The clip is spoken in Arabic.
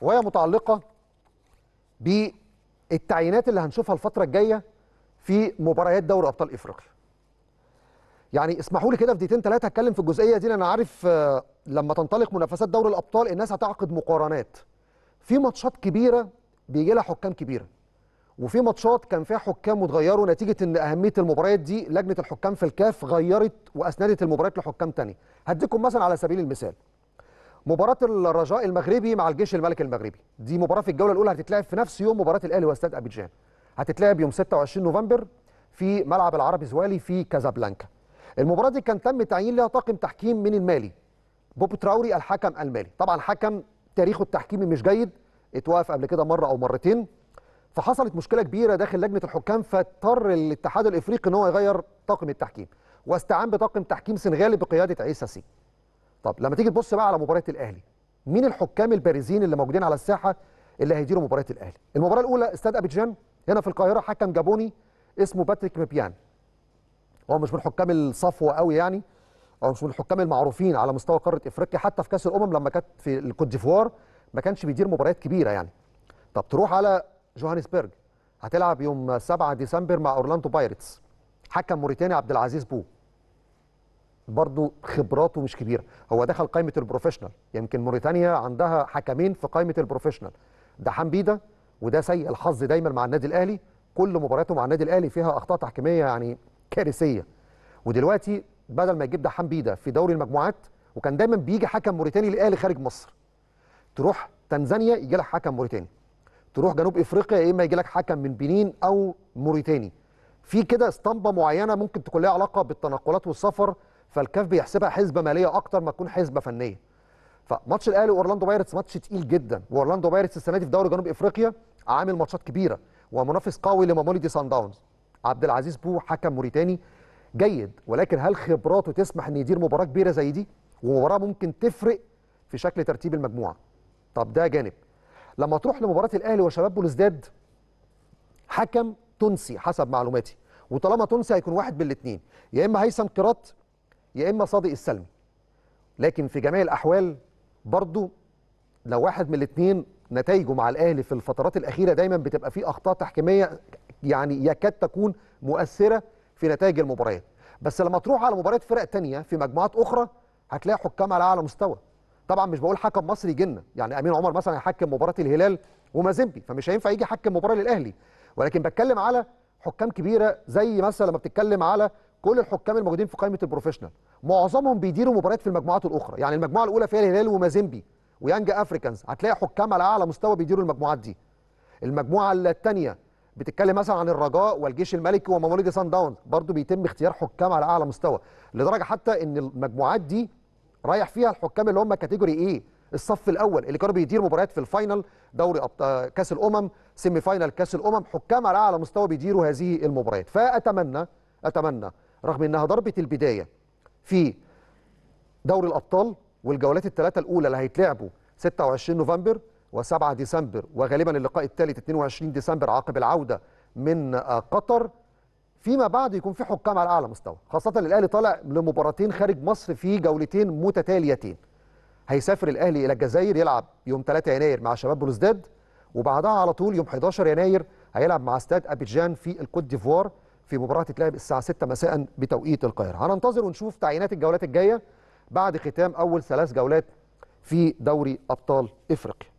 وهي متعلقه بالتعيينات اللي هنشوفها الفتره الجايه في مباريات دوري ابطال افريقيا. يعني اسمحوا لي كده في دقيقتين ثلاثه اتكلم في الجزئيه دي لان انا عارف آه، لما تنطلق منافسات دوري الابطال الناس هتعقد مقارنات. في ماتشات كبيره بيجي لها حكام كبيره. وفي ماتشات كان فيها حكام وتغيروا نتيجه ان اهميه المباريات دي لجنه الحكام في الكاف غيرت واسندت المباريات لحكام تاني. هديكم مثلا على سبيل المثال مباراة الرجاء المغربي مع الجيش الملكي المغربي دي مباراة في الجولة الأولى هتتلعب في نفس يوم مباراة الأهلي واستاد أبيجان هتتلعب يوم 26 نوفمبر في ملعب العربي زوالي في كازابلانكا المباراة دي كان تم تعيين لها طاقم تحكيم من المالي بوب تراوري الحكم المالي طبعا حكم تاريخه التحكيمي مش جيد اتوقف قبل كده مرة أو مرتين فحصلت مشكلة كبيرة داخل لجنة الحكام فاضطر الاتحاد الإفريقي إن هو يغير طاقم التحكيم واستعان بطاقم تحكيم سنغالي بقيادة عيسى سي طب لما تيجي تبص بقى على مباراه الاهلي مين الحكام البارزين اللي موجودين على الساحه اللي هيديروا مباراه الاهلي المباراه الاولى استاد ابيجان هنا في القاهره حكم جابوني اسمه باتريك مبيان هو مش من حكام الصفوه قوي يعني هو مش من الحكام المعروفين على مستوى قاره افريقيا حتى في كاس الامم لما كانت في الكوت ديفوار ما كانش بيدير مباريات كبيره يعني طب تروح على جوهانسبرج هتلعب يوم 7 ديسمبر مع اورلاندو بايرتس حكم موريتاني عبد العزيز بو برضو خبراته مش كبيره هو دخل قائمه البروفيشنال يعني يمكن موريتانيا عندها حكمين في قائمه البروفيشنال ده حمبيده وده سيء الحظ دايما مع النادي الاهلي كل مبارياته مع النادي الاهلي فيها اخطاء تحكيميه يعني كارثيه ودلوقتي بدل ما يجيب ده حمبيده في دوري المجموعات وكان دايما بيجي حكم موريتاني للاهلي خارج مصر تروح تنزانيا يجي لك حكم موريتاني تروح جنوب افريقيا يا اما يجي لك حكم من بنين او موريتاني في كده اسطمبه معينه ممكن تكون لها علاقه بالتنقلات والسفر فالكاف بيحسبها حسبه ماليه اكتر ما تكون حسبه فنيه فماتش الاهلي واورلاندو بايرتس ماتش تقيل جدا واورلاندو بايرتس السنه دي في دوري جنوب افريقيا عامل ماتشات كبيره ومنافس قوي لماموليدي سان داونز عبد العزيز بو حكم موريتاني جيد ولكن هل خبراته تسمح ان يدير مباراه كبيره زي دي ومباراه ممكن تفرق في شكل ترتيب المجموعه طب ده جانب لما تروح لمباراه الاهلي وشباب بلوزداد حكم تونسي حسب معلوماتي وطالما تونسي هيكون واحد من الاثنين يا اما هيثم كرات يا اما صادق السلمي لكن في جميع الاحوال برضو لو واحد من الاثنين نتائجه مع الاهلي في الفترات الاخيره دايما بتبقى فيه اخطاء تحكيميه يعني يكاد تكون مؤثره في نتائج المباريات بس لما تروح على مباريات فرق تانية في مجموعات اخرى هتلاقي حكام على اعلى مستوى طبعا مش بقول حكم مصري جنة يعني امين عمر مثلا هيحكم مباراه الهلال ومازيمبي فمش هينفع يجي يحكم مباراه للاهلي ولكن بتكلم على حكام كبيره زي مثلا لما بتتكلم على كل الحكام الموجودين في قائمه البروفيشنال معظمهم بيديروا مباريات في المجموعات الاخرى يعني المجموعه الاولى فيها الهلال ومازيمبي ويانج افريكانز هتلاقي حكام على اعلى مستوى بيديروا المجموعات دي المجموعه الثانيه بتتكلم مثلا عن الرجاء والجيش الملكي ومواليد سان داونز برضه بيتم اختيار حكام على اعلى مستوى لدرجه حتى ان المجموعات دي رايح فيها الحكام اللي هم كاتيجوري ايه الصف الاول اللي كانوا بيدير مباريات في الفاينل دوري أبط... كاس الامم سيمي فاينل كاس الامم حكام على اعلى مستوى بيديروا هذه المباريات فاتمنى اتمنى رغم انها ضربه البدايه في دوري الابطال والجولات الثلاثه الاولى اللي هيتلعبوا 26 نوفمبر و7 ديسمبر وغالبا اللقاء الثالث 22 ديسمبر عقب العوده من آه، قطر فيما بعد يكون في حكام على اعلى مستوى خاصه الاهلي طالع لمباراتين خارج مصر في جولتين متتاليتين هيسافر الاهلي الى الجزائر يلعب يوم 3 يناير مع شباب بلوزداد وبعدها على طول يوم 11 يناير هيلعب مع استاد ابيجان في الكوت ديفوار في مباراه تتلعب الساعه 6 مساء بتوقيت القاهره هننتظر ونشوف تعيينات الجولات الجايه بعد ختام اول ثلاث جولات في دوري ابطال افريقيا